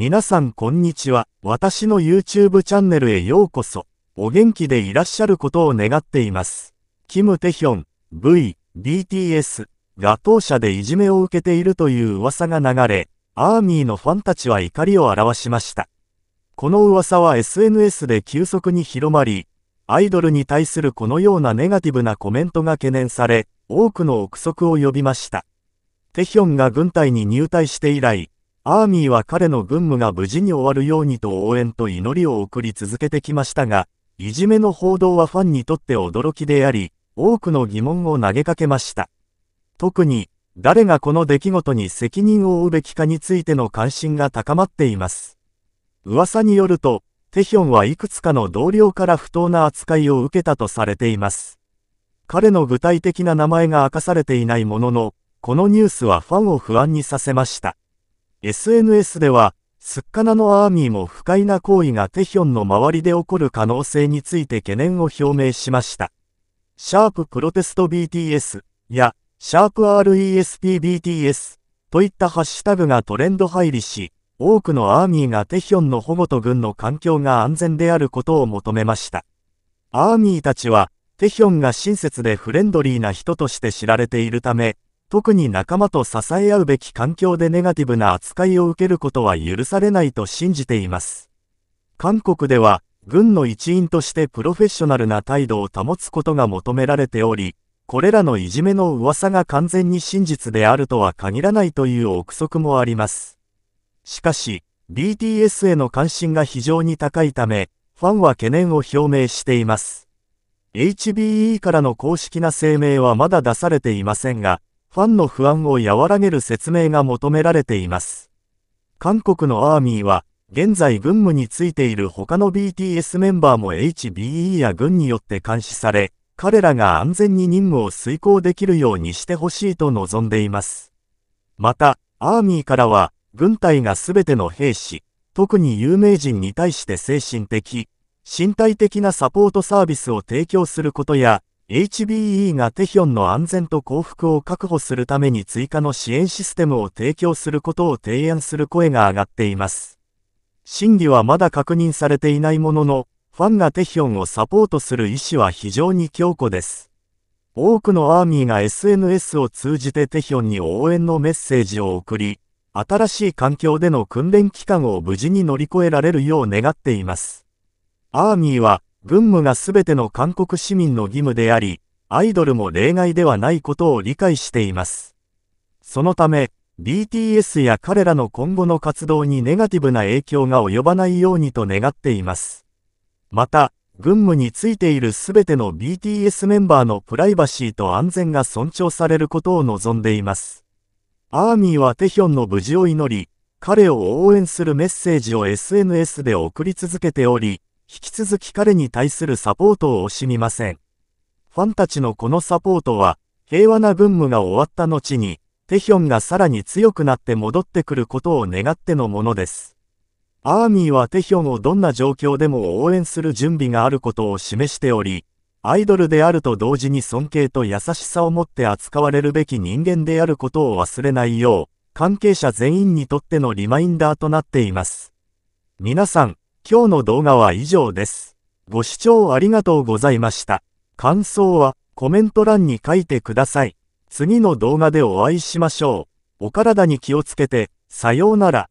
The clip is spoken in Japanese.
皆さんこんにちは。私の YouTube チャンネルへようこそ。お元気でいらっしゃることを願っています。キム・テヒョン、V、BTS が当社でいじめを受けているという噂が流れ、アーミーのファンたちは怒りを表しました。この噂は SNS で急速に広まり、アイドルに対するこのようなネガティブなコメントが懸念され、多くの憶測を呼びました。テヒョンが軍隊に入隊して以来、アーミーは彼の軍務が無事に終わるようにと応援と祈りを送り続けてきましたが、いじめの報道はファンにとって驚きであり、多くの疑問を投げかけました。特に、誰がこの出来事に責任を負うべきかについての関心が高まっています。噂によると、テヒョンはいくつかの同僚から不当な扱いを受けたとされています。彼の具体的な名前が明かされていないものの、このニュースはファンを不安にさせました。SNS では、すっかなのアーミーも不快な行為がテヒョンの周りで起こる可能性について懸念を表明しました。シャーププロテスト BTS や、シャープ RESPBTS といったハッシュタグがトレンド入りし、多くのアーミーがテヒョンの保護と軍の環境が安全であることを求めました。アーミーたちは、テヒョンが親切でフレンドリーな人として知られているため、特に仲間と支え合うべき環境でネガティブな扱いを受けることは許されないと信じています。韓国では、軍の一員としてプロフェッショナルな態度を保つことが求められており、これらのいじめの噂が完全に真実であるとは限らないという憶測もあります。しかし、BTS への関心が非常に高いため、ファンは懸念を表明しています。HBE からの公式な声明はまだ出されていませんが、ファンの不安を和らげる説明が求められています。韓国のアーミーは、現在軍務についている他の BTS メンバーも HBE や軍によって監視され、彼らが安全に任務を遂行できるようにしてほしいと望んでいます。また、アーミーからは、軍隊が全ての兵士、特に有名人に対して精神的、身体的なサポートサービスを提供することや、HBE がテヒョンの安全と幸福を確保するために追加の支援システムを提供することを提案する声が上がっています。審議はまだ確認されていないものの、ファンがテヒョンをサポートする意思は非常に強固です。多くのアーミーが SNS を通じてテヒョンに応援のメッセージを送り、新しい環境での訓練期間を無事に乗り越えられるよう願っています。アーミーは、軍務がすべての韓国市民の義務であり、アイドルも例外ではないことを理解しています。そのため、BTS や彼らの今後の活動にネガティブな影響が及ばないようにと願っています。また、軍務についている全ての BTS メンバーのプライバシーと安全が尊重されることを望んでいます。アーミーはテヒョンの無事を祈り、彼を応援するメッセージを SNS で送り続けており、引き続き彼に対するサポートを惜しみません。ファンたちのこのサポートは、平和な軍務が終わった後に、テヒョンがさらに強くなって戻ってくることを願ってのものです。アーミーはテヒョンをどんな状況でも応援する準備があることを示しており、アイドルであると同時に尊敬と優しさを持って扱われるべき人間であることを忘れないよう、関係者全員にとってのリマインダーとなっています。皆さん、今日の動画は以上です。ご視聴ありがとうございました。感想はコメント欄に書いてください。次の動画でお会いしましょう。お体に気をつけて、さようなら。